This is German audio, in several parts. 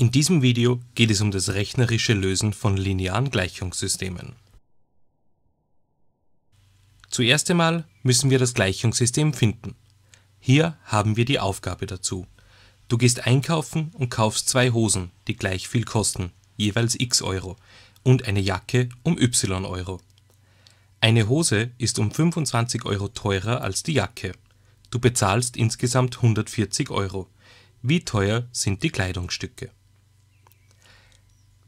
In diesem Video geht es um das rechnerische Lösen von linearen Gleichungssystemen. Zuerst einmal müssen wir das Gleichungssystem finden. Hier haben wir die Aufgabe dazu. Du gehst einkaufen und kaufst zwei Hosen, die gleich viel kosten, jeweils x Euro, und eine Jacke um y Euro. Eine Hose ist um 25 Euro teurer als die Jacke. Du bezahlst insgesamt 140 Euro. Wie teuer sind die Kleidungsstücke?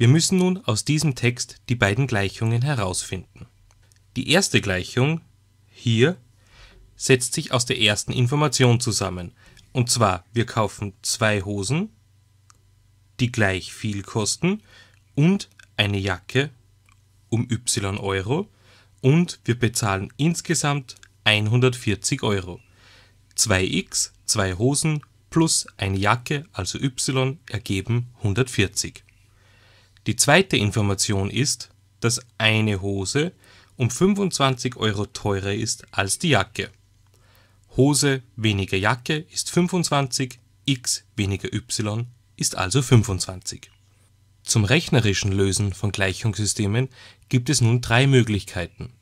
Wir müssen nun aus diesem Text die beiden Gleichungen herausfinden. Die erste Gleichung hier setzt sich aus der ersten Information zusammen, und zwar wir kaufen zwei Hosen, die gleich viel kosten, und eine Jacke um y Euro, und wir bezahlen insgesamt 140 Euro. 2x, zwei Hosen plus eine Jacke, also y, ergeben 140. Die zweite Information ist, dass eine Hose um 25 Euro teurer ist als die Jacke. Hose weniger Jacke ist 25, x weniger y ist also 25. Zum rechnerischen Lösen von Gleichungssystemen gibt es nun drei Möglichkeiten.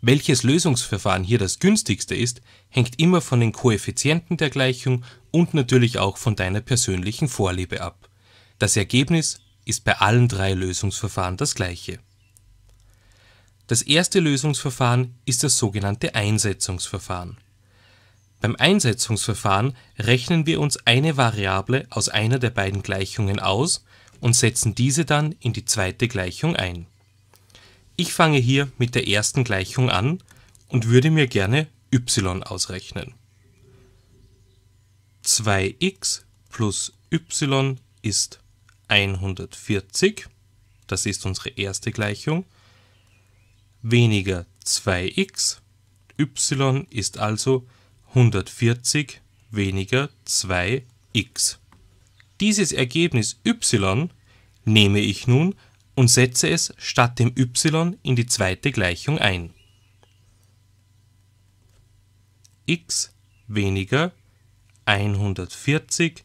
Welches Lösungsverfahren hier das günstigste ist, hängt immer von den Koeffizienten der Gleichung und natürlich auch von deiner persönlichen Vorliebe ab. Das Ergebnis ist bei allen drei Lösungsverfahren das gleiche. Das erste Lösungsverfahren ist das sogenannte Einsetzungsverfahren. Beim Einsetzungsverfahren rechnen wir uns eine Variable aus einer der beiden Gleichungen aus und setzen diese dann in die zweite Gleichung ein. Ich fange hier mit der ersten Gleichung an und würde mir gerne y ausrechnen. 2x plus y ist 140, das ist unsere erste Gleichung, weniger 2x, y ist also 140 weniger 2x. Dieses Ergebnis y nehme ich nun und setze es statt dem y in die zweite Gleichung ein. x weniger 140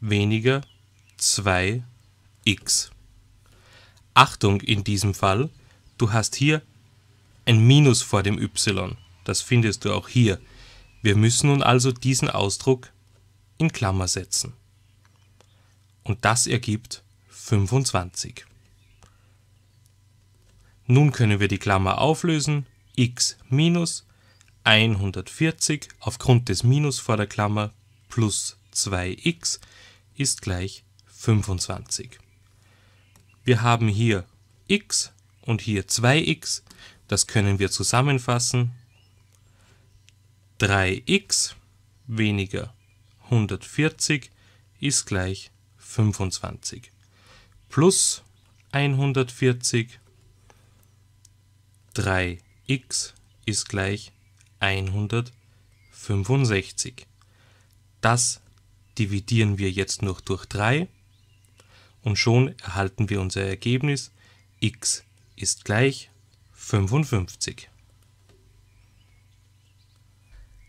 weniger 2 2x. Achtung in diesem Fall, du hast hier ein Minus vor dem y. Das findest du auch hier. Wir müssen nun also diesen Ausdruck in Klammer setzen. Und das ergibt 25. Nun können wir die Klammer auflösen. x minus 140 aufgrund des Minus vor der Klammer plus 2x ist gleich 25. Wir haben hier x und hier 2x, das können wir zusammenfassen. 3x weniger 140 ist gleich 25 plus 140 3x ist gleich 165. Das dividieren wir jetzt noch durch 3 und schon erhalten wir unser Ergebnis x ist gleich 55.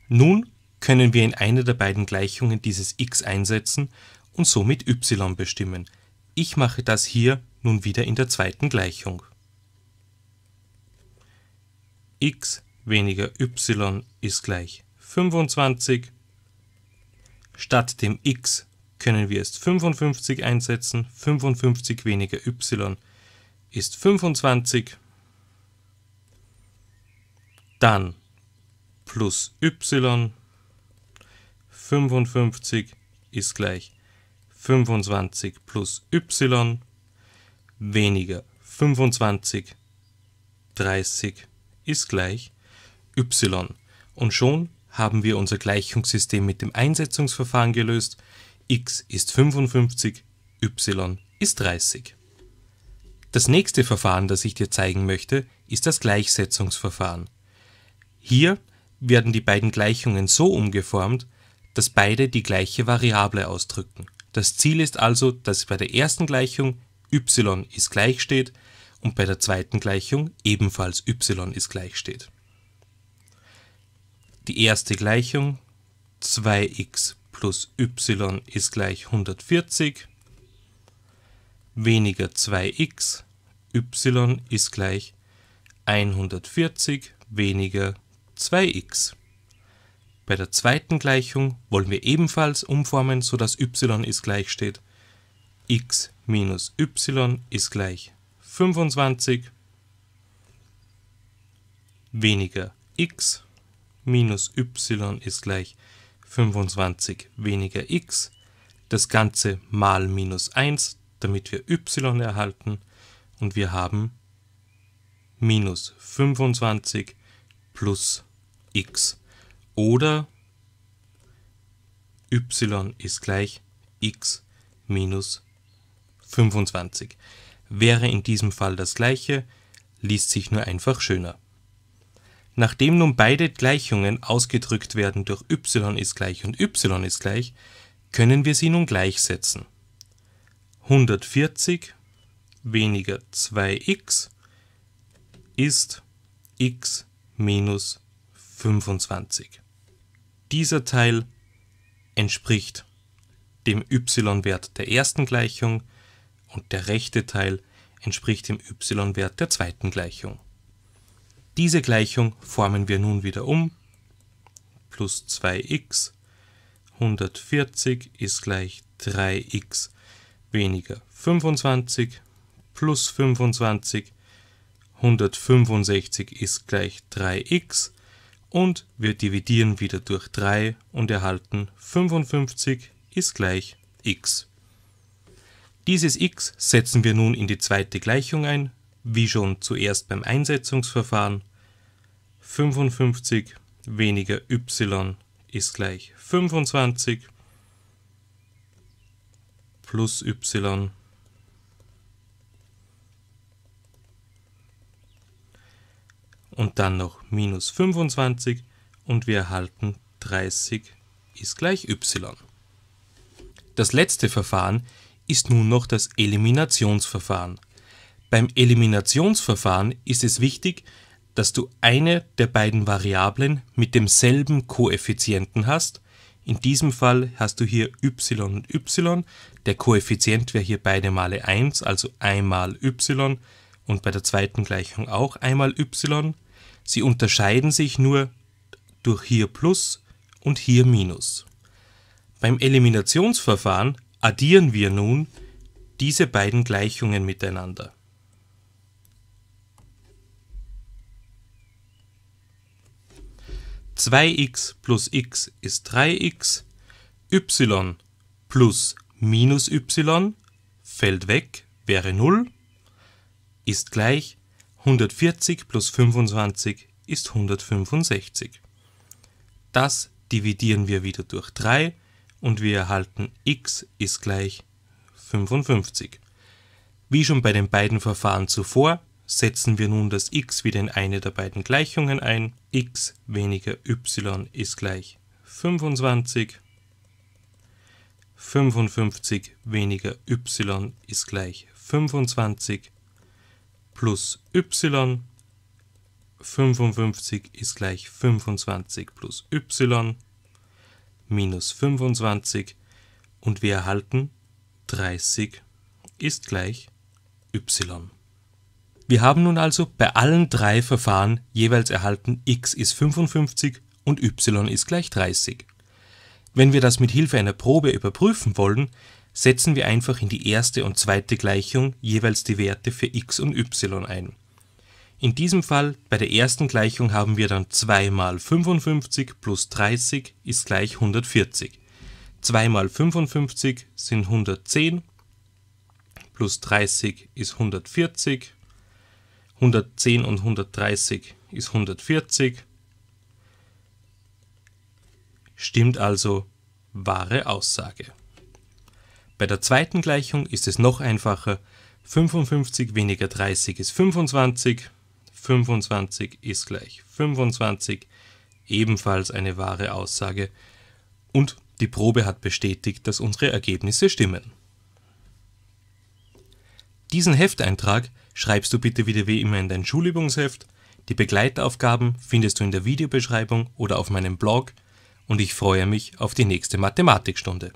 Nun können wir in eine der beiden Gleichungen dieses x einsetzen und somit y bestimmen. Ich mache das hier nun wieder in der zweiten Gleichung. x weniger y ist gleich 25. Statt dem x können wir erst 55 einsetzen, 55 weniger y ist 25, dann plus y, 55 ist gleich 25 plus y weniger 25, 30 ist gleich y. Und schon haben wir unser Gleichungssystem mit dem Einsetzungsverfahren gelöst, x ist 55, y ist 30. Das nächste Verfahren, das ich dir zeigen möchte, ist das Gleichsetzungsverfahren. Hier werden die beiden Gleichungen so umgeformt, dass beide die gleiche Variable ausdrücken. Das Ziel ist also, dass bei der ersten Gleichung y ist gleich steht und bei der zweiten Gleichung ebenfalls y ist gleich steht. Die erste Gleichung 2x plus y ist gleich 140 weniger 2x, y ist gleich 140 weniger 2x. Bei der zweiten Gleichung wollen wir ebenfalls umformen, sodass y ist gleich steht. x minus y ist gleich 25 weniger x minus y ist gleich 25 25 weniger x, das Ganze mal minus 1, damit wir y erhalten und wir haben minus 25 plus x oder y ist gleich x minus 25. Wäre in diesem Fall das gleiche, liest sich nur einfach schöner. Nachdem nun beide Gleichungen ausgedrückt werden durch y ist gleich und y ist gleich, können wir sie nun gleichsetzen. 140 weniger 2x ist x minus 25. Dieser Teil entspricht dem y-Wert der ersten Gleichung und der rechte Teil entspricht dem y-Wert der zweiten Gleichung. Diese Gleichung formen wir nun wieder um. Plus 2x 140 ist gleich 3x weniger 25 plus 25 165 ist gleich 3x und wir dividieren wieder durch 3 und erhalten 55 ist gleich x. Dieses x setzen wir nun in die zweite Gleichung ein, wie schon zuerst beim Einsetzungsverfahren 55 weniger y ist gleich 25 plus y und dann noch minus 25 und wir erhalten 30 ist gleich y. Das letzte Verfahren ist nun noch das Eliminationsverfahren. Beim Eliminationsverfahren ist es wichtig, dass du eine der beiden Variablen mit demselben Koeffizienten hast. In diesem Fall hast du hier y und y. Der Koeffizient wäre hier beide Male 1, also einmal y und bei der zweiten Gleichung auch einmal y. Sie unterscheiden sich nur durch hier Plus und hier Minus. Beim Eliminationsverfahren addieren wir nun diese beiden Gleichungen miteinander. 2x plus x ist 3x, y plus minus y fällt weg, wäre 0, ist gleich 140 plus 25 ist 165. Das dividieren wir wieder durch 3 und wir erhalten x ist gleich 55. Wie schon bei den beiden Verfahren zuvor, setzen wir nun das x wieder in eine der beiden Gleichungen ein x weniger y ist gleich 25. 55 weniger y ist gleich 25 plus y. 55 ist gleich 25 plus y minus 25 und wir erhalten 30 ist gleich y. Wir haben nun also bei allen drei Verfahren jeweils erhalten x ist 55 und y ist gleich 30. Wenn wir das mit Hilfe einer Probe überprüfen wollen, setzen wir einfach in die erste und zweite Gleichung jeweils die Werte für x und y ein. In diesem Fall bei der ersten Gleichung haben wir dann 2 mal 55 plus 30 ist gleich 140. 2 mal 55 sind 110 plus 30 ist 140 110 und 130 ist 140, stimmt also wahre Aussage. Bei der zweiten Gleichung ist es noch einfacher. 55 weniger 30 ist 25, 25 ist gleich 25, ebenfalls eine wahre Aussage. Und die Probe hat bestätigt, dass unsere Ergebnisse stimmen. Diesen Hefteintrag schreibst du bitte wieder wie immer in dein Schulübungsheft, die Begleitaufgaben findest du in der Videobeschreibung oder auf meinem Blog und ich freue mich auf die nächste Mathematikstunde.